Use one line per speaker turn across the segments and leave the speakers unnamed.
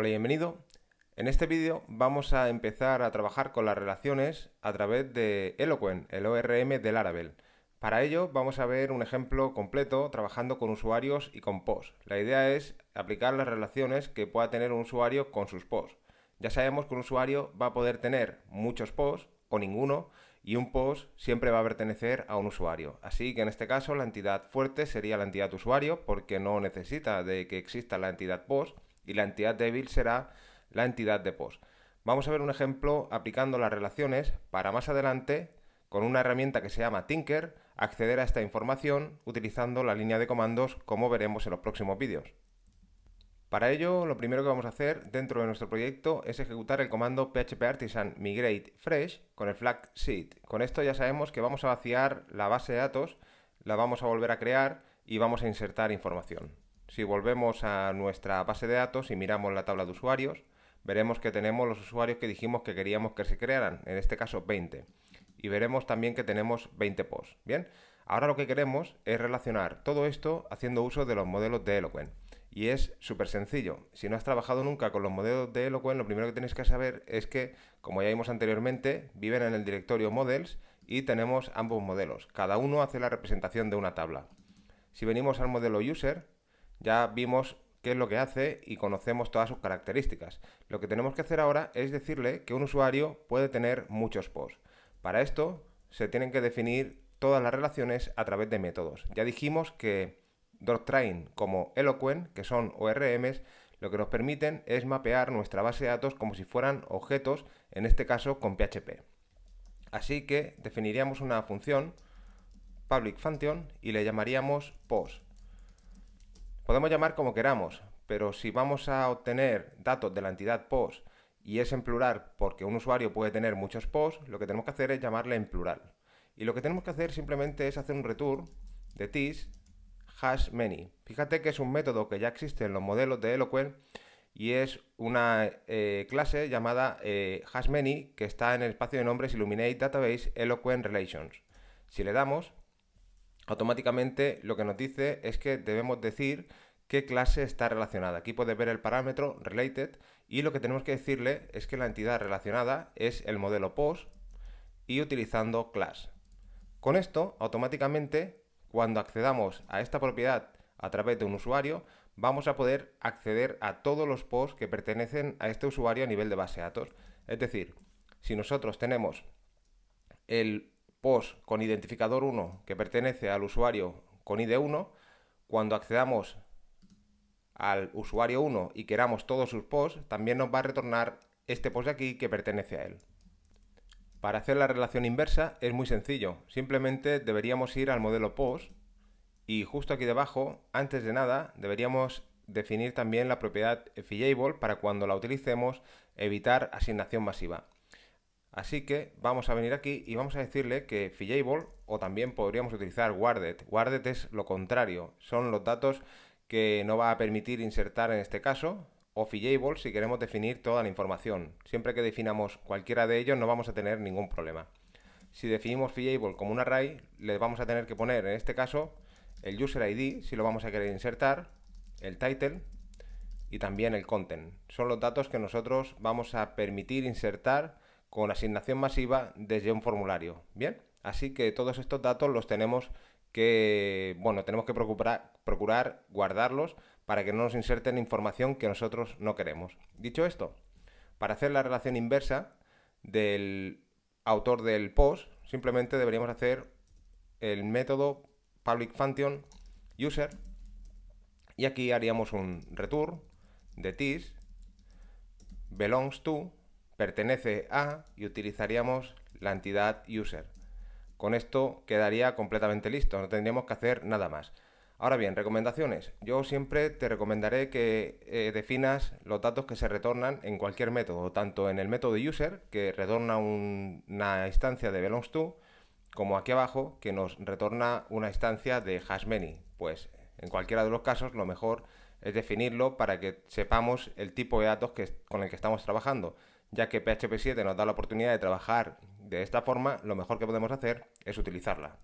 Hola y bienvenido. En este vídeo vamos a empezar a trabajar con las relaciones a través de Eloquent, el ORM del Laravel. Para ello vamos a ver un ejemplo completo trabajando con usuarios y con posts. La idea es aplicar las relaciones que pueda tener un usuario con sus posts. Ya sabemos que un usuario va a poder tener muchos posts o ninguno y un post siempre va a pertenecer a un usuario. Así que en este caso la entidad fuerte sería la entidad usuario porque no necesita de que exista la entidad post y la entidad débil será la entidad de post. Vamos a ver un ejemplo aplicando las relaciones para más adelante, con una herramienta que se llama Tinker, acceder a esta información utilizando la línea de comandos como veremos en los próximos vídeos. Para ello, lo primero que vamos a hacer dentro de nuestro proyecto es ejecutar el comando php artisan migrate fresh con el flag seed. Con esto ya sabemos que vamos a vaciar la base de datos, la vamos a volver a crear y vamos a insertar información. Si volvemos a nuestra base de datos y miramos la tabla de usuarios, veremos que tenemos los usuarios que dijimos que queríamos que se crearan, en este caso 20. Y veremos también que tenemos 20 posts. Bien, ahora lo que queremos es relacionar todo esto haciendo uso de los modelos de Eloquent. Y es súper sencillo. Si no has trabajado nunca con los modelos de Eloquent, lo primero que tienes que saber es que, como ya vimos anteriormente, viven en el directorio models y tenemos ambos modelos. Cada uno hace la representación de una tabla. Si venimos al modelo user, ya vimos qué es lo que hace y conocemos todas sus características. Lo que tenemos que hacer ahora es decirle que un usuario puede tener muchos posts. Para esto se tienen que definir todas las relaciones a través de métodos. Ya dijimos que Doctrine como Eloquent, que son ORMs, lo que nos permiten es mapear nuestra base de datos como si fueran objetos, en este caso con PHP. Así que definiríamos una función, public function, y le llamaríamos post. Podemos llamar como queramos, pero si vamos a obtener datos de la entidad post y es en plural porque un usuario puede tener muchos POS, lo que tenemos que hacer es llamarle en plural. Y lo que tenemos que hacer simplemente es hacer un return de this hashMany. Fíjate que es un método que ya existe en los modelos de Eloquent y es una eh, clase llamada eh, hashMany que está en el espacio de nombres Illuminate Database Eloquent Relations. Si le damos, automáticamente lo que nos dice es que debemos decir qué clase está relacionada. Aquí puede ver el parámetro related y lo que tenemos que decirle es que la entidad relacionada es el modelo post y utilizando class. Con esto, automáticamente, cuando accedamos a esta propiedad a través de un usuario, vamos a poder acceder a todos los POS que pertenecen a este usuario a nivel de base de datos. Es decir, si nosotros tenemos el POS con identificador 1 que pertenece al usuario con ID 1, cuando accedamos al usuario 1 y queramos todos sus POS, también nos va a retornar este post de aquí que pertenece a él. Para hacer la relación inversa es muy sencillo, simplemente deberíamos ir al modelo Post y justo aquí debajo, antes de nada, deberíamos definir también la propiedad Fillable para cuando la utilicemos evitar asignación masiva. Así que vamos a venir aquí y vamos a decirle que fillable o también podríamos utilizar guarded. Guarded es lo contrario, son los datos que no va a permitir insertar en este caso o fillable si queremos definir toda la información. Siempre que definamos cualquiera de ellos no vamos a tener ningún problema. Si definimos fillable como un array, le vamos a tener que poner en este caso el user ID si lo vamos a querer insertar, el title y también el content. Son los datos que nosotros vamos a permitir insertar con asignación masiva desde un formulario. Bien, así que todos estos datos los tenemos que, bueno, tenemos que procurar, guardarlos para que no nos inserten información que nosotros no queremos. Dicho esto, para hacer la relación inversa del autor del post, simplemente deberíamos hacer el método public function user y aquí haríamos un return de this belongs to pertenece a y utilizaríamos la entidad user. Con esto quedaría completamente listo, no tendríamos que hacer nada más. Ahora bien, recomendaciones. Yo siempre te recomendaré que eh, definas los datos que se retornan en cualquier método, tanto en el método user, que retorna una instancia de belongs to, como aquí abajo, que nos retorna una instancia de hashMany. Pues en cualquiera de los casos, lo mejor es definirlo para que sepamos el tipo de datos con el que estamos trabajando ya que PHP 7 nos da la oportunidad de trabajar de esta forma, lo mejor que podemos hacer es utilizarla.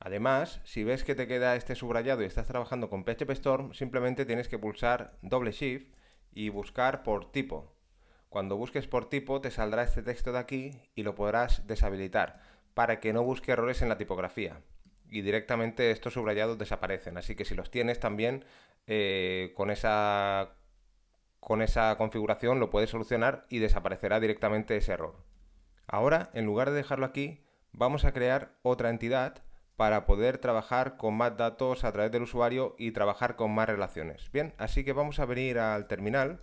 Además, si ves que te queda este subrayado y estás trabajando con PHP Storm, simplemente tienes que pulsar doble shift y buscar por tipo. Cuando busques por tipo te saldrá este texto de aquí y lo podrás deshabilitar para que no busque errores en la tipografía. Y directamente estos subrayados desaparecen, así que si los tienes también eh, con esa con esa configuración lo puedes solucionar y desaparecerá directamente ese error. Ahora, en lugar de dejarlo aquí, vamos a crear otra entidad para poder trabajar con más datos a través del usuario y trabajar con más relaciones. Bien, así que vamos a venir al terminal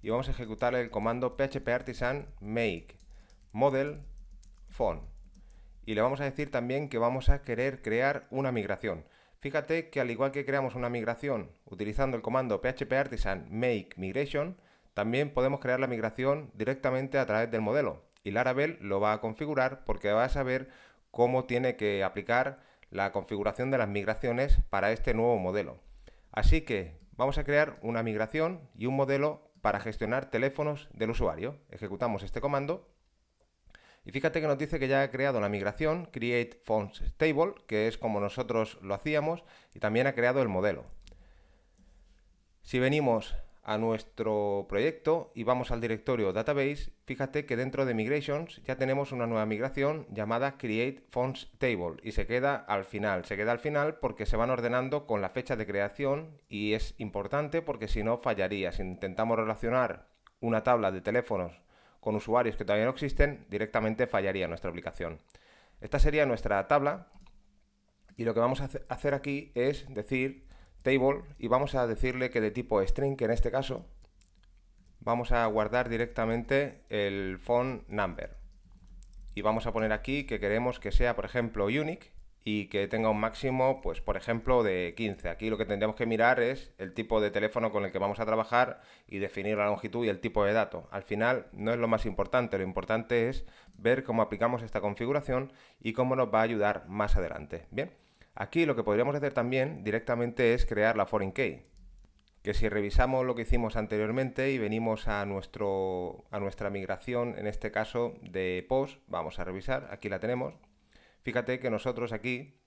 y vamos a ejecutar el comando php artisan make model phone y le vamos a decir también que vamos a querer crear una migración. Fíjate que al igual que creamos una migración utilizando el comando php artisan make migration, también podemos crear la migración directamente a través del modelo. Y Laravel lo va a configurar porque va a saber cómo tiene que aplicar la configuración de las migraciones para este nuevo modelo. Así que vamos a crear una migración y un modelo para gestionar teléfonos del usuario. Ejecutamos este comando y fíjate que nos dice que ya ha creado la migración Create Fonts table que es como nosotros lo hacíamos, y también ha creado el modelo. Si venimos a nuestro proyecto y vamos al directorio Database, fíjate que dentro de Migrations ya tenemos una nueva migración llamada Create Fonts Table y se queda al final. Se queda al final porque se van ordenando con la fecha de creación y es importante porque si no fallaría. Si intentamos relacionar una tabla de teléfonos con usuarios que todavía no existen, directamente fallaría nuestra aplicación. Esta sería nuestra tabla y lo que vamos a hacer aquí es decir table y vamos a decirle que de tipo string, que en este caso vamos a guardar directamente el phone number. Y vamos a poner aquí que queremos que sea, por ejemplo, unique y que tenga un máximo, pues por ejemplo, de 15. Aquí lo que tendríamos que mirar es el tipo de teléfono con el que vamos a trabajar y definir la longitud y el tipo de dato. Al final no es lo más importante, lo importante es ver cómo aplicamos esta configuración y cómo nos va a ayudar más adelante. Bien, aquí lo que podríamos hacer también directamente es crear la foreign key que si revisamos lo que hicimos anteriormente y venimos a, nuestro, a nuestra migración, en este caso de post, vamos a revisar, aquí la tenemos, Fíjate que nosotros aquí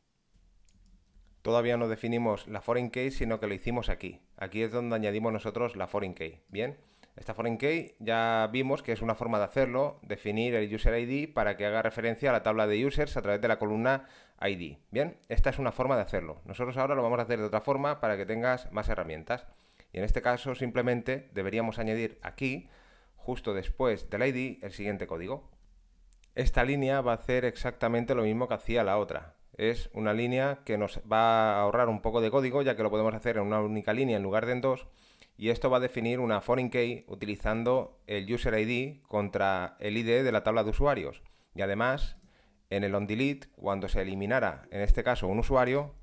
todavía no definimos la foreign key, sino que lo hicimos aquí. Aquí es donde añadimos nosotros la foreign key, ¿bien? Esta foreign key ya vimos que es una forma de hacerlo, definir el user ID para que haga referencia a la tabla de users a través de la columna ID. Bien, esta es una forma de hacerlo. Nosotros ahora lo vamos a hacer de otra forma para que tengas más herramientas. Y en este caso simplemente deberíamos añadir aquí, justo después del ID, el siguiente código esta línea va a hacer exactamente lo mismo que hacía la otra. Es una línea que nos va a ahorrar un poco de código, ya que lo podemos hacer en una única línea en lugar de en dos. Y esto va a definir una foreign key utilizando el user ID contra el ID de la tabla de usuarios. Y además, en el delete, cuando se eliminara, en este caso, un usuario,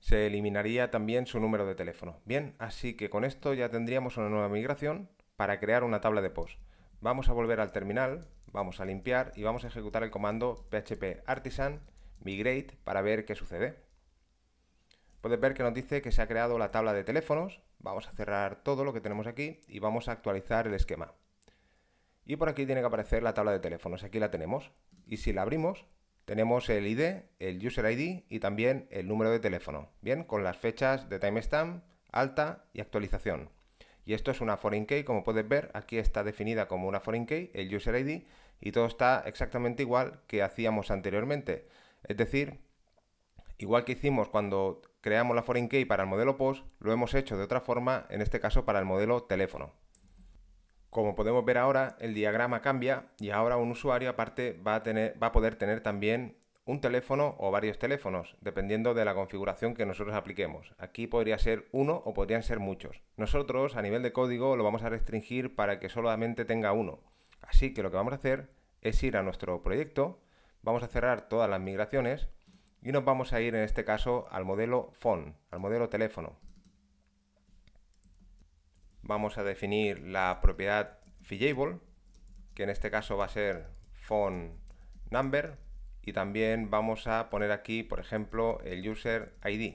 se eliminaría también su número de teléfono. Bien, así que con esto ya tendríamos una nueva migración para crear una tabla de post. Vamos a volver al terminal, vamos a limpiar y vamos a ejecutar el comando php artisan migrate para ver qué sucede. Puedes ver que nos dice que se ha creado la tabla de teléfonos. Vamos a cerrar todo lo que tenemos aquí y vamos a actualizar el esquema. Y por aquí tiene que aparecer la tabla de teléfonos. Aquí la tenemos. Y si la abrimos, tenemos el ID, el User ID y también el número de teléfono. Bien, con las fechas de timestamp, alta y actualización. Y esto es una foreign key, como puedes ver, aquí está definida como una foreign key, el user ID, y todo está exactamente igual que hacíamos anteriormente. Es decir, igual que hicimos cuando creamos la foreign key para el modelo POST, lo hemos hecho de otra forma, en este caso para el modelo teléfono. Como podemos ver ahora, el diagrama cambia y ahora un usuario aparte va a, tener, va a poder tener también un teléfono o varios teléfonos, dependiendo de la configuración que nosotros apliquemos. Aquí podría ser uno o podrían ser muchos. Nosotros a nivel de código lo vamos a restringir para que solamente tenga uno. Así que lo que vamos a hacer es ir a nuestro proyecto, vamos a cerrar todas las migraciones y nos vamos a ir en este caso al modelo phone, al modelo teléfono. Vamos a definir la propiedad fillable, que en este caso va a ser phone number y también vamos a poner aquí, por ejemplo, el user ID.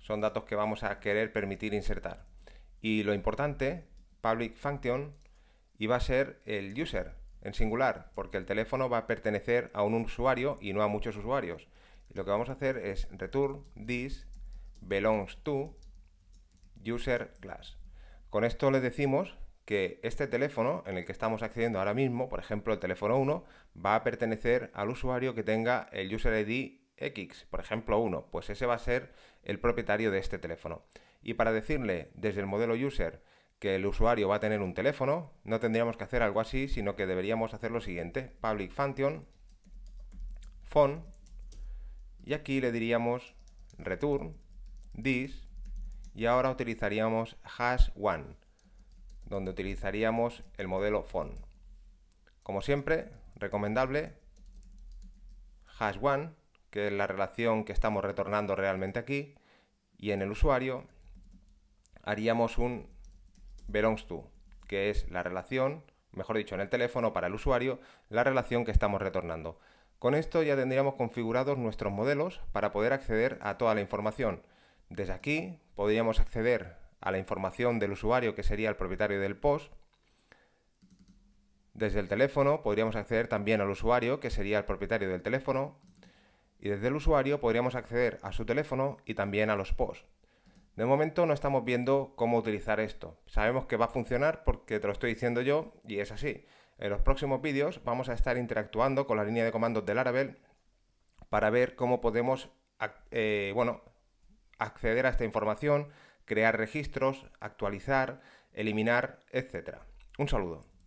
Son datos que vamos a querer permitir insertar. Y lo importante, public function, y va a ser el user en singular, porque el teléfono va a pertenecer a un usuario y no a muchos usuarios. lo que vamos a hacer es return this belongs to user class. Con esto le decimos que este teléfono en el que estamos accediendo ahora mismo, por ejemplo el teléfono 1, va a pertenecer al usuario que tenga el user ID X, por ejemplo 1, pues ese va a ser el propietario de este teléfono. Y para decirle desde el modelo user que el usuario va a tener un teléfono, no tendríamos que hacer algo así, sino que deberíamos hacer lo siguiente, public function, phone, y aquí le diríamos return, this, y ahora utilizaríamos hash one donde utilizaríamos el modelo phone. Como siempre, recomendable hash 1 que es la relación que estamos retornando realmente aquí, y en el usuario haríamos un belongs to, que es la relación, mejor dicho, en el teléfono para el usuario, la relación que estamos retornando. Con esto ya tendríamos configurados nuestros modelos para poder acceder a toda la información. Desde aquí podríamos acceder a la información del usuario que sería el propietario del post. Desde el teléfono podríamos acceder también al usuario que sería el propietario del teléfono. Y desde el usuario podríamos acceder a su teléfono y también a los posts. De momento no estamos viendo cómo utilizar esto. Sabemos que va a funcionar porque te lo estoy diciendo yo y es así. En los próximos vídeos vamos a estar interactuando con la línea de comandos de Laravel para ver cómo podemos eh, bueno, acceder a esta información, crear registros, actualizar, eliminar, etc. Un saludo.